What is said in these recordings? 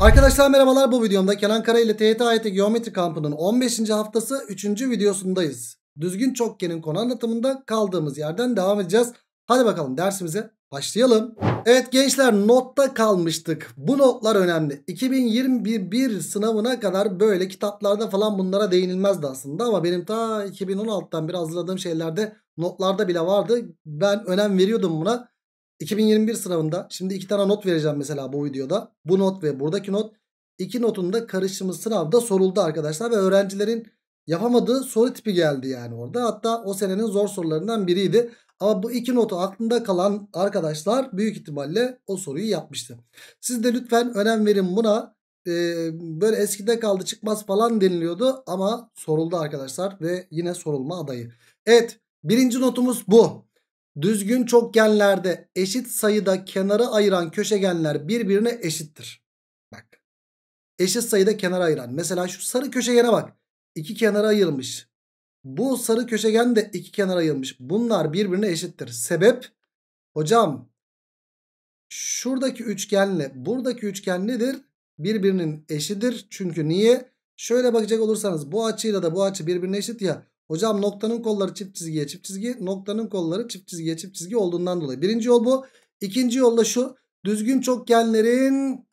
Arkadaşlar merhabalar bu videomda Kenan Kara ile TYT AYT e Geometri Kampı'nın 15. haftası 3. videosundayız. Düzgün çokgenin konu anlatımında kaldığımız yerden devam edeceğiz. Hadi bakalım dersimize başlayalım. Evet gençler notta kalmıştık. Bu notlar önemli. 2021 sınavına kadar böyle kitaplarda falan bunlara değinilmezdi aslında. Ama benim ta 2016'dan beri hazırladığım şeylerde notlarda bile vardı. Ben önem veriyordum buna. 2021 sınavında şimdi iki tane not vereceğim mesela bu videoda. Bu not ve buradaki not. iki notun da karışımı sınavda soruldu arkadaşlar ve öğrencilerin yapamadığı soru tipi geldi yani orada. Hatta o senenin zor sorularından biriydi. Ama bu iki notu aklında kalan arkadaşlar büyük ihtimalle o soruyu yapmıştı. Siz de lütfen önem verin buna. Ee, böyle eskide kaldı çıkmaz falan deniliyordu ama soruldu arkadaşlar ve yine sorulma adayı. Evet birinci notumuz bu. Düzgün çokgenlerde eşit sayıda kenara ayıran köşegenler birbirine eşittir. Bak. Eşit sayıda kenara ayıran. Mesela şu sarı köşegene bak. İki kenara ayırmış. Bu sarı köşegen de iki kenara ayırmış. Bunlar birbirine eşittir. Sebep? Hocam şuradaki üçgenle buradaki üçgen nedir? Birbirinin eşidir. Çünkü niye? Şöyle bakacak olursanız bu açıyla da bu açı birbirine eşit ya. Hocam noktanın kolları çift çizgiye çift çizgi. Noktanın kolları çift çizgiye çift çizgi olduğundan dolayı. Birinci yol bu. İkinci yol da şu. Düzgün çokgenlerin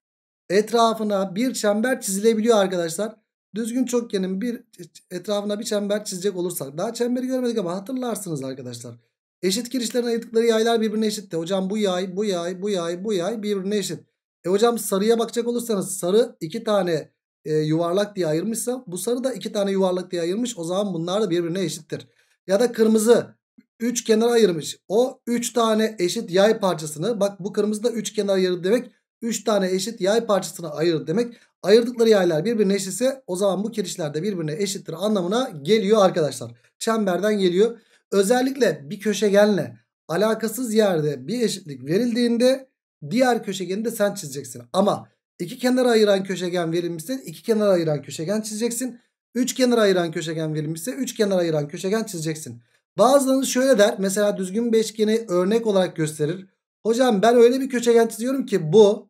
etrafına bir çember çizilebiliyor arkadaşlar. Düzgün çokgenin bir etrafına bir çember çizecek olursak. Daha çemberi görmedik ama hatırlarsınız arkadaşlar. Eşit kirişlerine ayırdıkları yaylar birbirine eşitti. Hocam bu yay, bu yay, bu yay, bu yay birbirine eşit. E hocam sarıya bakacak olursanız sarı iki tane e, yuvarlak diye ayırmışsa bu sarı da iki tane yuvarlak diye ayırmış. O zaman bunlar da birbirine eşittir. Ya da kırmızı 3 kenara ayırmış. O 3 tane eşit yay parçasını bak bu kırmızı da 3 kenar ayırdı demek. 3 tane eşit yay parçasını ayırdı demek. Ayırdıkları yaylar birbirine eşitse o zaman bu kirişler de birbirine eşittir anlamına geliyor arkadaşlar. Çemberden geliyor. Özellikle bir köşegenle alakasız yerde bir eşitlik verildiğinde diğer köşegeni de sen çizeceksin. Ama İki kenara ayıran köşegen verilmişse iki kenara ayıran köşegen çizeceksin. Üç kenara ayıran köşegen verilmişse üç kenara ayıran köşegen çizeceksin. Bazılarınız şöyle der. Mesela düzgün beşgeni örnek olarak gösterir. Hocam ben öyle bir köşegen çiziyorum ki bu.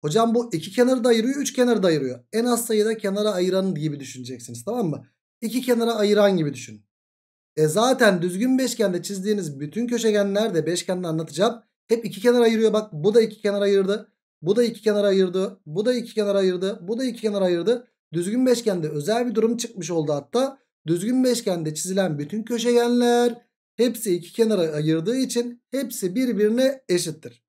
Hocam bu iki kenarı da ayırıyor, üç kenarı da ayırıyor. En az sayıda kenara ayıran gibi düşüneceksiniz tamam mı? İki kenara ayıran gibi düşün. E zaten düzgün beşgende çizdiğiniz bütün köşegenler de beşgende anlatacağım. Hep iki kenar ayırıyor bak bu da iki kenar ayırdı. Bu da iki kenara ayırdı. Bu da iki kenara ayırdı. Bu da iki kenara ayırdı. Düzgün beşgende özel bir durum çıkmış oldu hatta. Düzgün beşgende çizilen bütün köşegenler hepsi iki kenara ayırdığı için hepsi birbirine eşittir.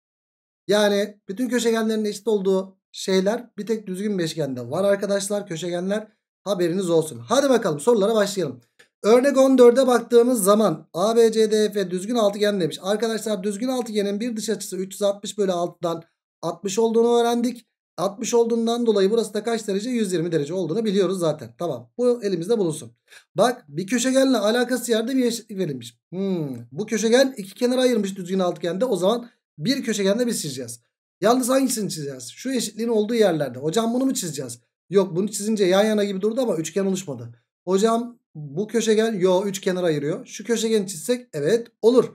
Yani bütün köşegenlerin eşit olduğu şeyler bir tek düzgün beşgende var arkadaşlar. Köşegenler haberiniz olsun. Hadi bakalım sorulara başlayalım. Örnek 14'e baktığımız zaman ABCDF düzgün altıgen demiş. Arkadaşlar düzgün altıgenin bir dış açısı 360 bölü 6'dan 60 olduğunu öğrendik. 60 olduğundan dolayı burası da kaç derece? 120 derece olduğunu biliyoruz zaten. Tamam bu elimizde bulunsun. Bak bir köşegenle alakası yerde bir eşitlik verilmiş. Hmm, bu köşegen iki kenara ayırmış düzgün altıgende. O zaman bir köşegende biz çizeceğiz. Yalnız hangisini çizeceğiz? Şu eşitliğin olduğu yerlerde. Hocam bunu mu çizeceğiz? Yok bunu çizince yan yana gibi durdu ama üçgen oluşmadı. Hocam bu köşegen yo üç kenara ayırıyor. Şu köşegeni çizsek evet olur.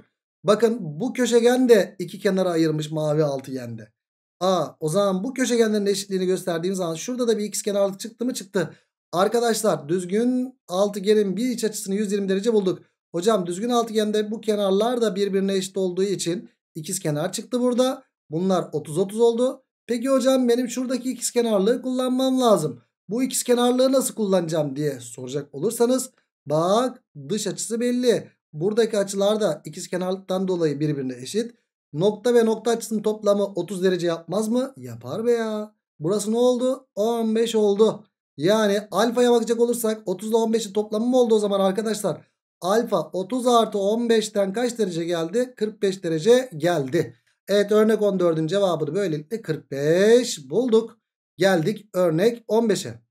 Bakın bu köşegen de iki kenara ayırmış mavi altıgende. A. O zaman bu köşegenlerin eşitliğini gösterdiğim zaman şurada da bir ikizkenarlık çıktı mı çıktı. Arkadaşlar düzgün altıgenin bir iç açısını 120 derece bulduk. Hocam düzgün altıgende bu kenarlar da birbirine eşit olduğu için ikiz kenar çıktı burada. Bunlar 30-30 oldu. Peki hocam benim şuradaki ikiz kenarlığı kullanmam lazım. Bu ikiz kenarlığı nasıl kullanacağım diye soracak olursanız bak dış açısı belli. Buradaki açılar da ikiz ikizkenarlıktan dolayı birbirine eşit. Nokta ve nokta açısının toplamı 30 derece yapmaz mı? Yapar be ya. Burası ne oldu? 15 oldu. Yani alfaya bakacak olursak 30 ile 15'in toplamı mı oldu o zaman arkadaşlar? Alfa 30 artı 15'ten kaç derece geldi? 45 derece geldi. Evet örnek 14'ün cevabını böylelikle 45 bulduk. Geldik örnek 15'e.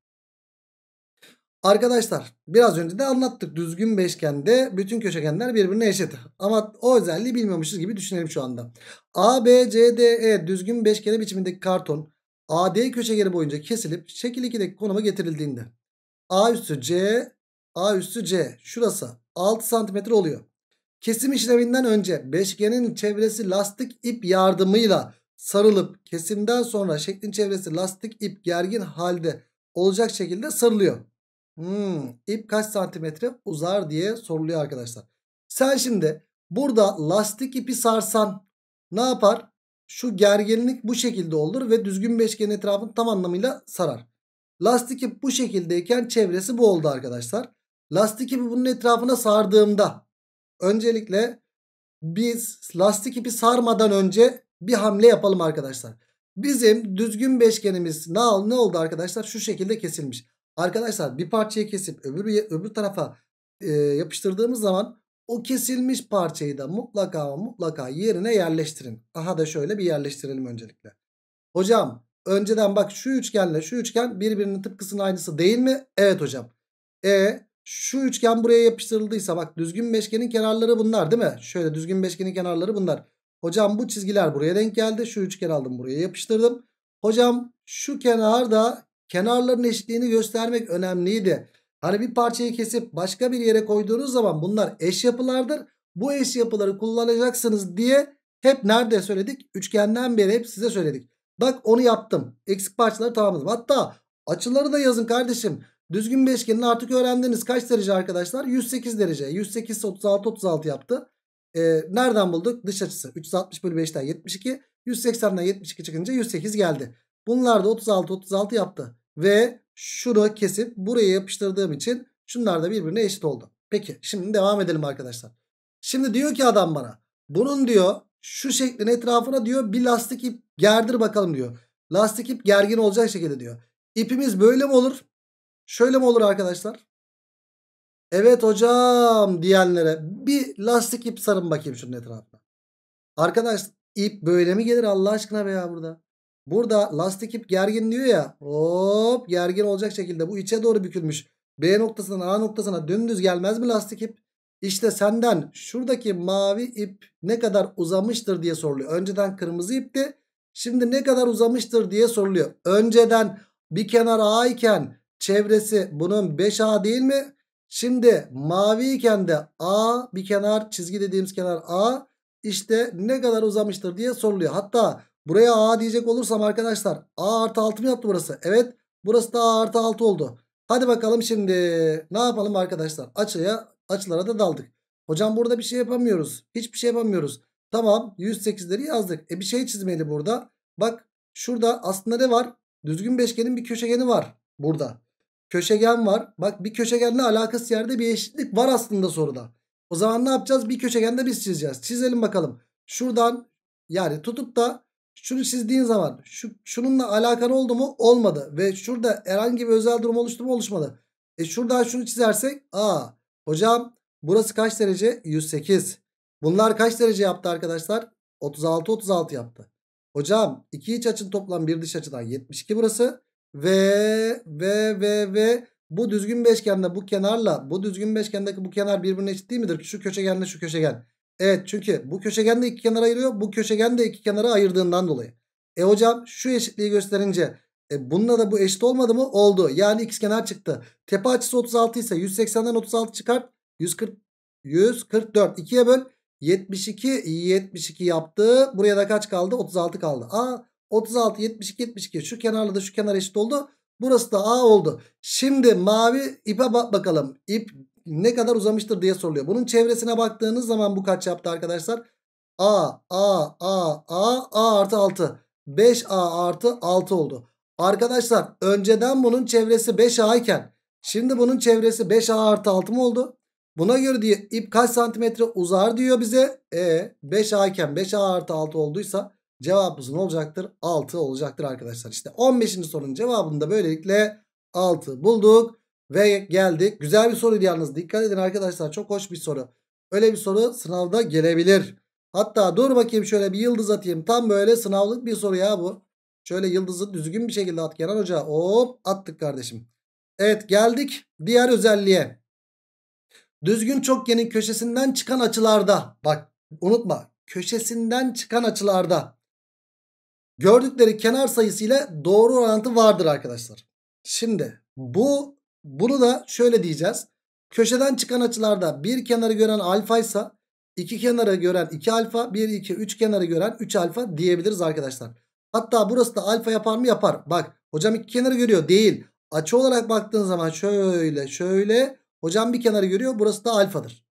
Arkadaşlar biraz önce de anlattık. Düzgün beşgende bütün köşegenler birbirine eşit. Ama o özelliği bilmemişiz gibi düşünelim şu anda. A, B, C, D, E düzgün beşgeni biçimindeki karton AD köşegeni boyunca kesilip şekil 2'deki konuma getirildiğinde A üstü C, A üstü C şurası 6 cm oluyor. Kesim işleminden önce beşgenin çevresi lastik ip yardımıyla sarılıp kesimden sonra şeklin çevresi lastik ip gergin halde olacak şekilde sarılıyor. Hmm, ip kaç santimetre uzar diye soruluyor arkadaşlar. Sen şimdi burada lastik ipi sarsan ne yapar? Şu gerginlik bu şekilde olur ve düzgün beşgen etrafını tam anlamıyla sarar. Lastik ip bu şekildeyken çevresi bu oldu arkadaşlar. Lastik ipi bunun etrafına sardığımda öncelikle biz lastik ipi sarmadan önce bir hamle yapalım arkadaşlar. Bizim düzgün beşgenimiz ne, ne oldu arkadaşlar? Şu şekilde kesilmiş. Arkadaşlar bir parçayı kesip öbür, öbür tarafa e, yapıştırdığımız zaman o kesilmiş parçayı da mutlaka mutlaka yerine yerleştirin. Daha da şöyle bir yerleştirelim öncelikle. Hocam önceden bak şu üçgenle şu üçgen birbirinin tıpkısının aynısı değil mi? Evet hocam. E şu üçgen buraya yapıştırıldıysa bak düzgün beşgenin kenarları bunlar değil mi? Şöyle düzgün beşgenin kenarları bunlar. Hocam bu çizgiler buraya denk geldi. Şu üçgen aldım buraya yapıştırdım. Hocam şu kenar da kenarların eşitliğini göstermek önemliydi. Hani bir parçayı kesip başka bir yere koyduğunuz zaman bunlar eş yapılardır. Bu eş yapıları kullanacaksınız diye hep nerede söyledik? Üçgenden beri hep size söyledik. Bak onu yaptım. Eksik parçaları tamamladım. Hatta açıları da yazın kardeşim. Düzgün beşgenin artık öğrendiniz kaç derece arkadaşlar? 108 derece. 108 36 36 yaptı. Ee, nereden bulduk? Dış açısı. 360 bölü 5'ten 72. 180'den 72 çıkınca 108 geldi. Bunlar da 36 36 yaptı. Ve şunu kesip buraya yapıştırdığım için şunlar da birbirine eşit oldu. Peki şimdi devam edelim arkadaşlar. Şimdi diyor ki adam bana bunun diyor şu şeklin etrafına diyor bir lastik ip gerdir bakalım diyor. Lastik ip gergin olacak şekilde diyor. İpimiz böyle mi olur? Şöyle mi olur arkadaşlar? Evet hocam diyenlere bir lastik ip sarın bakayım şunun etrafına. Arkadaş ip böyle mi gelir Allah aşkına be ya burada? Burada lastik ip gergin diyor ya. Hop gergin olacak şekilde bu içe doğru bükülmüş. B noktasından A noktasına dümdüz gelmez mi lastik ip? İşte senden şuradaki mavi ip ne kadar uzamıştır diye soruluyor. Önceden kırmızı ipti. Şimdi ne kadar uzamıştır diye soruluyor. Önceden bir kenar A iken çevresi bunun 5A değil mi? Şimdi mavi iken de A bir kenar çizgi dediğimiz kenar A işte ne kadar uzamıştır diye soruluyor. Hatta Buraya A diyecek olursam arkadaşlar A artı 6 mı yaptı burası? Evet burası da A artı 6 oldu. Hadi bakalım şimdi ne yapalım arkadaşlar? Açıya açılara da daldık. Hocam burada bir şey yapamıyoruz. Hiçbir şey yapamıyoruz. Tamam 108'leri yazdık. E bir şey çizmeli burada. Bak şurada aslında ne var? Düzgün beşgenin bir köşegeni var burada. Köşegen var. Bak bir köşegenle alakası yerde bir eşitlik var aslında soruda. O zaman ne yapacağız? Bir köşegende biz çizeceğiz. Çizelim bakalım. Şuradan yani tutup da şunu çizdiğin zaman şu, şununla alakalı oldu mu? Olmadı. Ve şurada herhangi bir özel durum oluştu mu? Oluşmadı. E şuradan şunu çizersek. Aa hocam burası kaç derece? 108. Bunlar kaç derece yaptı arkadaşlar? 36 36 yaptı. Hocam iki iç açın toplam bir dış açıdan 72 burası. Ve ve ve ve bu düzgün beşgende bu kenarla bu düzgün beşgendeki bu kenar birbirine eşit değil midir? Şu köşegenle şu köşegen. Evet çünkü bu köşegen de iki kenara ayırıyor. Bu köşegen de iki kenara ayırdığından dolayı. E hocam şu eşitliği gösterince e, bununla da bu eşit olmadı mı? Oldu. Yani x kenar çıktı. Tepe açısı 36 ise 180'den 36 çıkart. 140, 144. 2'ye böl. 72 72 yaptı. Buraya da kaç kaldı? 36 kaldı. A 36 72 72 şu kenarla da şu kenar eşit oldu. Burası da A oldu. Şimdi mavi ipe bak bakalım. İp ne kadar uzamıştır diye soruluyor. Bunun çevresine baktığınız zaman bu kaç yaptı arkadaşlar? A, A, A, A, A artı 6. 5A artı 6 oldu. Arkadaşlar önceden bunun çevresi 5A iken şimdi bunun çevresi 5A artı 6 mı oldu? Buna göre diye ip kaç santimetre uzar diyor bize. E 5A iken 5A artı 6 olduysa cevabımız ne olacaktır? 6 olacaktır arkadaşlar. İşte 15. sorunun cevabını da böylelikle 6 bulduk. Ve geldik. Güzel bir soruydu yalnız. Dikkat edin arkadaşlar. Çok hoş bir soru. Öyle bir soru sınavda gelebilir. Hatta dur bakayım şöyle bir yıldız atayım. Tam böyle sınavlık bir soru ya bu. Şöyle yıldızı düzgün bir şekilde at Kenan Hoca. Hop attık kardeşim. Evet geldik diğer özelliğe. Düzgün çokgenin köşesinden çıkan açılarda. Bak unutma köşesinden çıkan açılarda. Gördükleri kenar sayısı ile doğru orantı vardır arkadaşlar. Şimdi bu bunu da şöyle diyeceğiz. Köşeden çıkan açılarda bir kenarı gören alfa ise iki kenarı gören 2 alfa, 1 2 üç kenarı gören 3 alfa diyebiliriz arkadaşlar. Hatta burası da alfa yapar mı? Yapar. Bak hocam iki kenarı görüyor. Değil. Açı olarak baktığın zaman şöyle şöyle hocam bir kenarı görüyor. Burası da alfadır.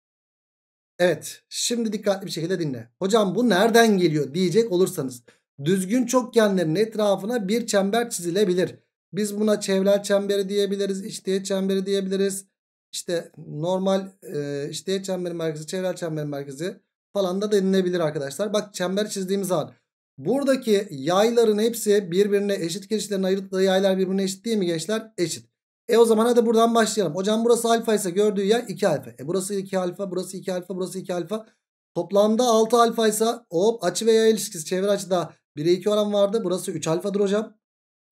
Evet şimdi dikkatli bir şekilde dinle. Hocam bu nereden geliyor diyecek olursanız. Düzgün çokgenlerin etrafına bir çember çizilebilir. Biz buna çevreler çemberi diyebiliriz. İçteğet çemberi diyebiliriz. İşte normal e, içteğet çemberi merkezi, çevreler çemberi merkezi falan da denilebilir arkadaşlar. Bak çember çizdiğimiz an. Buradaki yayların hepsi birbirine eşit geçişlerin ayırttığı yaylar birbirine eşit değil mi gençler? Eşit. E o zaman hadi buradan başlayalım. Hocam burası alfa ise gördüğü yer 2 alfa. E burası 2 alfa, burası 2 alfa, burası 2 alfa. Toplamda 6 alfa ise hop açı ve yay ilişkisi çevre açıda 1'e 2 oran vardı. Burası 3 alfadır hocam.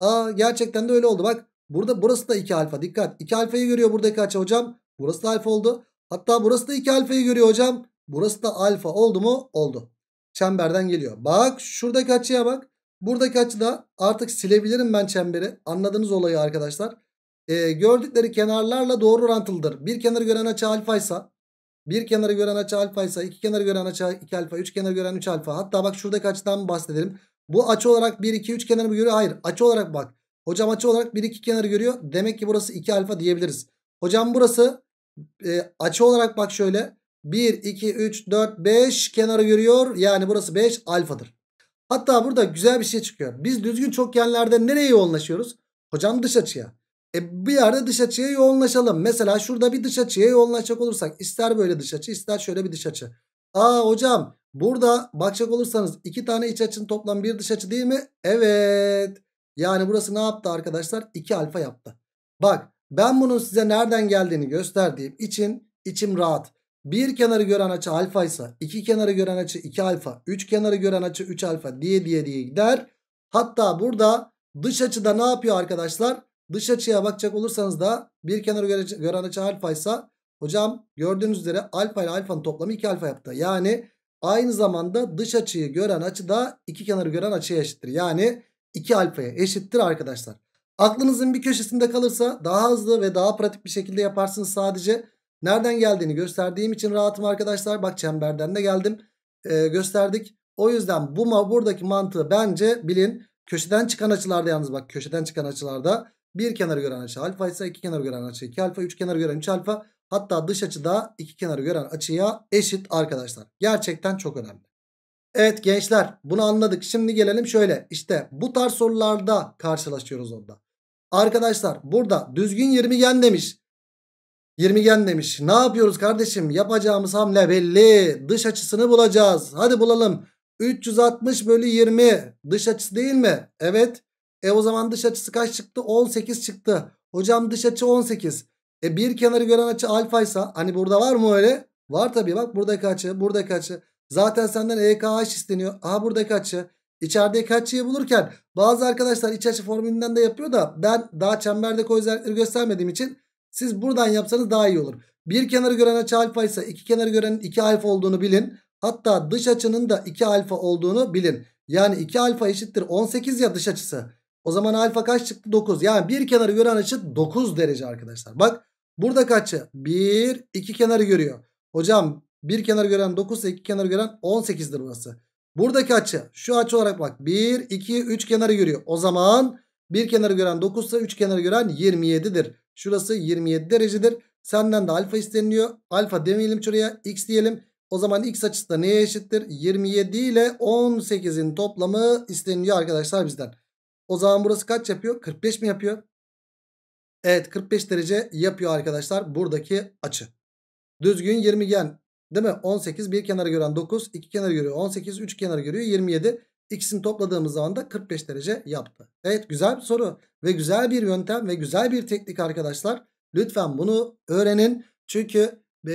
Aa gerçekten de öyle oldu bak. Burada burası da 2 alfa dikkat. 2 alfayı görüyor buradaki açı hocam. Burası da alfa oldu. Hatta burası da 2 alfayı görüyor hocam. Burası da alfa oldu mu? Oldu. Çemberden geliyor. Bak şuradaki açıya bak. Buradaki da artık silebilirim ben çemberi. Anladığınız olayı arkadaşlar. Ee, gördükleri kenarlarla doğru orantılıdır. Bir kenarı gören açı alfaysa bir kenarı gören açı alfa ise iki kenarı gören açı 2 alfa, üç kenarı gören 3 alfa. Hatta bak şuradaki açıdan bahsedelim. Bu açı olarak 1 2 3 kenarı mı görüyor? Hayır. Açı olarak bak. Hocam açı olarak 1 2 kenarı görüyor. Demek ki burası 2 alfa diyebiliriz. Hocam burası e, açı olarak bak şöyle. 1 2 3 4 5 kenarı görüyor. Yani burası 5 alfadır. Hatta burada güzel bir şey çıkıyor. Biz düzgün çokgenlerde nereye yoğunlaşıyoruz? Hocam dış açıya. E bir yerde dış açıya yoğunlaşalım. Mesela şurada bir dış açıya yoğunlaşacak olursak ister böyle dış açı ister şöyle bir dış açı. Aa hocam Burada bakacak olursanız iki tane iç açının toplam bir dış açı değil mi? Evet. Yani burası ne yaptı arkadaşlar? 2 alfa yaptı. Bak ben bunun size nereden geldiğini gösterdiğim için içim rahat. Bir kenarı gören açı alfa ise iki kenarı gören açı 2 alfa. Üç kenarı gören açı 3 alfa diye diye diye gider. Hatta burada dış açıda ne yapıyor arkadaşlar? Dış açıya bakacak olursanız da bir kenarı gören açı alfa ise hocam gördüğünüz üzere alfa ile alfanın toplamı 2 alfa yaptı. Yani Aynı zamanda dış açıyı gören açı da iki kenarı gören açıya eşittir. Yani 2 alfaya eşittir arkadaşlar. Aklınızın bir köşesinde kalırsa daha hızlı ve daha pratik bir şekilde yaparsınız sadece. Nereden geldiğini gösterdiğim için rahatım arkadaşlar. Bak çemberden de geldim. Ee, gösterdik. O yüzden bu buradaki mantığı bence bilin. Köşeden çıkan açılarda yalnız bak köşeden çıkan açılarda bir kenarı gören açı alfa ise iki kenarı gören açı iki alfa, üç kenarı gören üç alfa. Hatta dış açıda iki kenarı gören açıya eşit arkadaşlar. Gerçekten çok önemli. Evet gençler bunu anladık. Şimdi gelelim şöyle. İşte bu tarz sorularda karşılaşıyoruz onda. Arkadaşlar burada düzgün 20 gen demiş. 20 gen demiş. Ne yapıyoruz kardeşim? Yapacağımız hamle belli. Dış açısını bulacağız. Hadi bulalım. 360 bölü 20 dış açısı değil mi? Evet. E o zaman dış açısı kaç çıktı? 18 çıktı. Hocam dış açı 18. E bir kenarı gören açı alfaysa hani burada var mı öyle? Var tabii bak buradaki açı buradaki açı. Zaten senden EKH isteniyor. Aha buradaki açı. İçerideki e açıyı bulurken bazı arkadaşlar iç açı formülünden de yapıyor da ben daha çemberde o özellikleri göstermediğim için siz buradan yapsanız daha iyi olur. Bir kenarı gören açı alfa ise iki kenarı gören iki alfa olduğunu bilin. Hatta dış açının da iki alfa olduğunu bilin. Yani iki alfa eşittir 18 ya dış açısı. O zaman alfa kaç çıktı? 9. Yani bir kenarı gören açı 9 derece arkadaşlar. Bak Burada kaçı? 1, 2 kenarı görüyor. Hocam bir kenarı gören 9 ise iki kenarı gören 18'dir burası. Buradaki açı şu açı olarak bak 1, 2, 3 kenarı görüyor. O zaman bir kenarı gören 9 ise 3 kenarı gören 27'dir. Şurası 27 derecedir. Senden de alfa isteniliyor. Alfa demeyelim şuraya x diyelim. O zaman x açısı da neye eşittir? 27 ile 18'in toplamı isteniliyor arkadaşlar bizden. O zaman burası kaç yapıyor? 45 mi yapıyor? Evet 45 derece yapıyor arkadaşlar buradaki açı. Düzgün 20 gen değil mi? 18 bir kenarı gören 9 iki kenarı görüyor 18 üç kenarı görüyor 27. İkisini topladığımız zaman da 45 derece yaptı. Evet güzel bir soru ve güzel bir yöntem ve güzel bir teknik arkadaşlar. Lütfen bunu öğrenin. Çünkü e,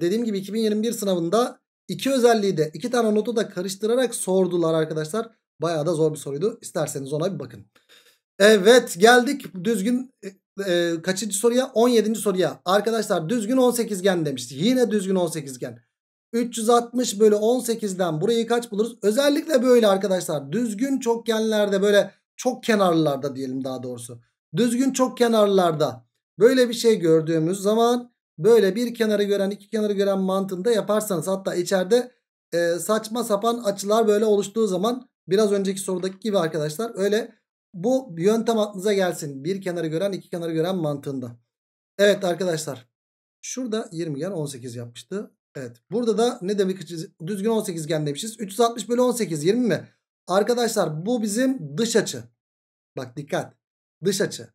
dediğim gibi 2021 sınavında iki özelliği de iki tane notu da karıştırarak sordular arkadaşlar. Bayağı da zor bir soruydu. İsterseniz ona bir bakın. Evet geldik düzgün e, e kaçıncı soruya? 17. soruya. Arkadaşlar düzgün 18gen demişti. Yine düzgün 18gen. 360 bölü 18'den burayı kaç buluruz? Özellikle böyle arkadaşlar düzgün çokgenlerde böyle çok kenarlarda diyelim daha doğrusu. Düzgün çok kenarlarda böyle bir şey gördüğümüz zaman böyle bir kenarı gören iki kenarı gören mantığında yaparsanız hatta içeride e, saçma sapan açılar böyle oluştuğu zaman biraz önceki sorudaki gibi arkadaşlar öyle bu yöntem aklınıza gelsin. Bir kenarı gören iki kenarı gören mantığında. Evet arkadaşlar. Şurada 20 gen 18 yapmıştı. Evet. Burada da ne demek düzgün 18 gen demişiz. 360 bölü 18 20 mi? Arkadaşlar bu bizim dış açı. Bak dikkat. Dış açı.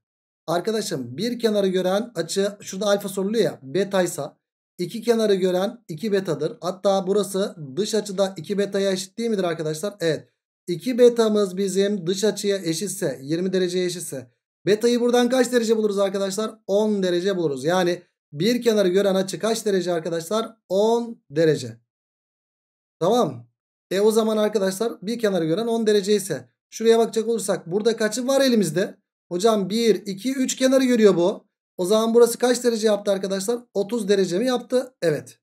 Arkadaşım bir kenarı gören açı şurada alfa soruluyor ya betaysa iki kenarı gören 2 betadır. Hatta burası dış açıda 2 betaya eşit değil midir arkadaşlar? Evet. 2 betamız bizim dış açıya eşitse 20 dereceye eşitse betayı buradan kaç derece buluruz arkadaşlar? 10 derece buluruz. Yani bir kenarı gören açı kaç derece arkadaşlar? 10 derece. Tamam. E o zaman arkadaşlar bir kenarı gören 10 derece ise şuraya bakacak olursak burada kaçı var elimizde? Hocam 1, 2, 3 kenarı görüyor bu. O zaman burası kaç derece yaptı arkadaşlar? 30 derece mi yaptı? Evet.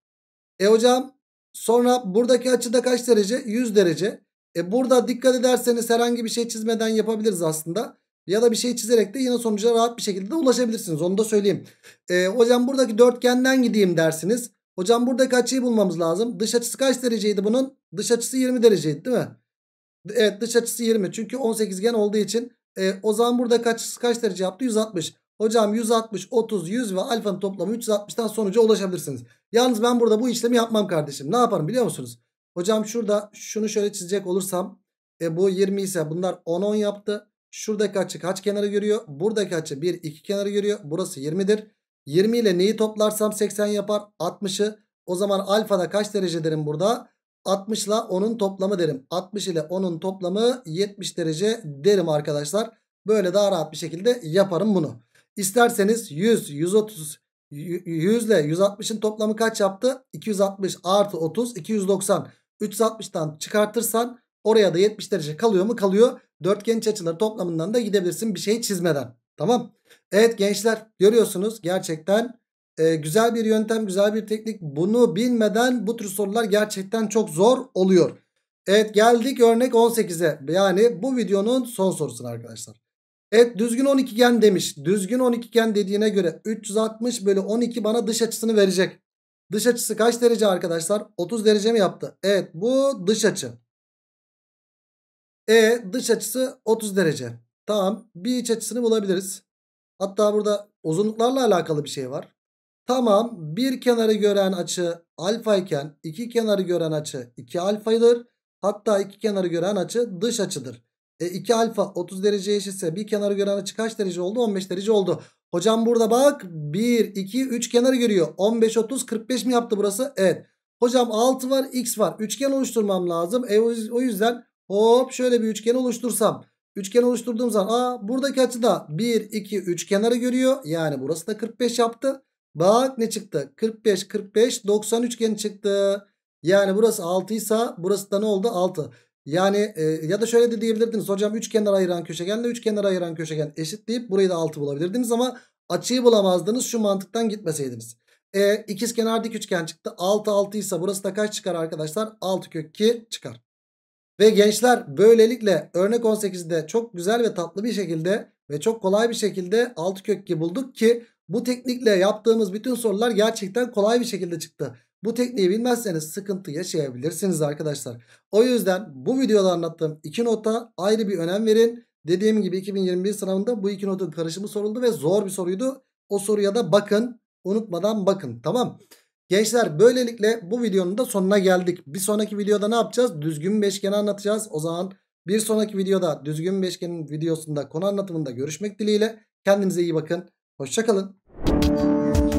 E hocam sonra buradaki açıda kaç derece? 100 derece. E burada dikkat ederseniz herhangi bir şey çizmeden yapabiliriz aslında. Ya da bir şey çizerek de yine sonuca rahat bir şekilde de ulaşabilirsiniz. Onu da söyleyeyim. E, hocam buradaki dörtgenden gideyim dersiniz. Hocam buradaki açıyı bulmamız lazım. Dış açısı kaç dereceydi bunun? Dış açısı 20 dereceydi değil mi? Evet dış açısı 20. Çünkü 18gen olduğu için. E, o zaman buradaki açısı kaç derece yaptı? 160. Hocam 160, 30, 100 ve alfanın toplamı 360'tan sonuca ulaşabilirsiniz. Yalnız ben burada bu işlemi yapmam kardeşim. Ne yaparım biliyor musunuz? Hocam şurada şunu şöyle çizecek olursam e, bu 20 ise bunlar 10-10 yaptı. Şuradaki açı kaç kenarı görüyor? Buradaki açı 1-2 kenarı görüyor. Burası 20'dir. 20 ile neyi toplarsam 80 yapar? 60'ı. O zaman alfada kaç derece derim burada? 60 ile 10'un toplamı derim. 60 ile 10'un toplamı 70 derece derim arkadaşlar. Böyle daha rahat bir şekilde yaparım bunu. İsterseniz 100, 130, 100 ile 160'ın toplamı kaç yaptı? 260 artı 30, 290. 360'tan çıkartırsan oraya da 70 derece kalıyor mu? Kalıyor. Dörtgen iç açıları toplamından da gidebilirsin bir şey çizmeden. Tamam. Evet gençler görüyorsunuz gerçekten e, güzel bir yöntem, güzel bir teknik. Bunu bilmeden bu tür sorular gerçekten çok zor oluyor. Evet geldik örnek 18'e. Yani bu videonun son sorusuna arkadaşlar. Evet düzgün 12 gen demiş. Düzgün 12 gen dediğine göre 360 bölü 12 bana dış açısını verecek. Dış açısı kaç derece arkadaşlar? 30 derece mi yaptı? Evet bu dış açı. E dış açısı 30 derece. Tamam bir iç açısını bulabiliriz. Hatta burada uzunluklarla alakalı bir şey var. Tamam bir kenarı gören açı alfa iken iki kenarı gören açı 2 alfaydır. Hatta iki kenarı gören açı dış açıdır. E 2 alfa 30 derece eşitse bir kenarı gören açı kaç derece oldu? 15 derece oldu. Hocam burada bak 1, 2, 3 kenarı görüyor. 15, 30, 45 mi yaptı burası? Evet. Hocam 6 var, x var. Üçgen oluşturmam lazım. E, o yüzden hop şöyle bir üçgen oluştursam. Üçgen oluşturduğum zaman aa, buradaki açı da 1, 2, 3 kenarı görüyor. Yani burası da 45 yaptı. Bak ne çıktı? 45, 45, 90 üçgen çıktı. Yani burası 6 ise burası da ne oldu? 6. Yani e, ya da şöyle de diyebilirdiniz hocam üçkenar ayıran köşegenle üçkenar ayıran köşegen eşit deyip burayı da 6 bulabilirdiniz ama açıyı bulamazdınız şu mantıktan gitmeseydiniz. E, kenar dik üçgen çıktı 6 6 ise burası da kaç çıkar arkadaşlar 6 kök 2 çıkar. Ve gençler böylelikle örnek 18'de çok güzel ve tatlı bir şekilde ve çok kolay bir şekilde 6 kök 2 bulduk ki bu teknikle yaptığımız bütün sorular gerçekten kolay bir şekilde çıktı. Bu tekniği bilmezseniz sıkıntı yaşayabilirsiniz arkadaşlar. O yüzden bu videoda anlattığım iki nota ayrı bir önem verin. Dediğim gibi 2021 sınavında bu iki notun karışımı soruldu ve zor bir soruydu. O soruya da bakın. Unutmadan bakın tamam. Gençler böylelikle bu videonun da sonuna geldik. Bir sonraki videoda ne yapacağız? Düzgün beşgeni anlatacağız. O zaman bir sonraki videoda düzgün beşgenin videosunda konu anlatımında görüşmek dileğiyle. Kendinize iyi bakın. Hoşçakalın.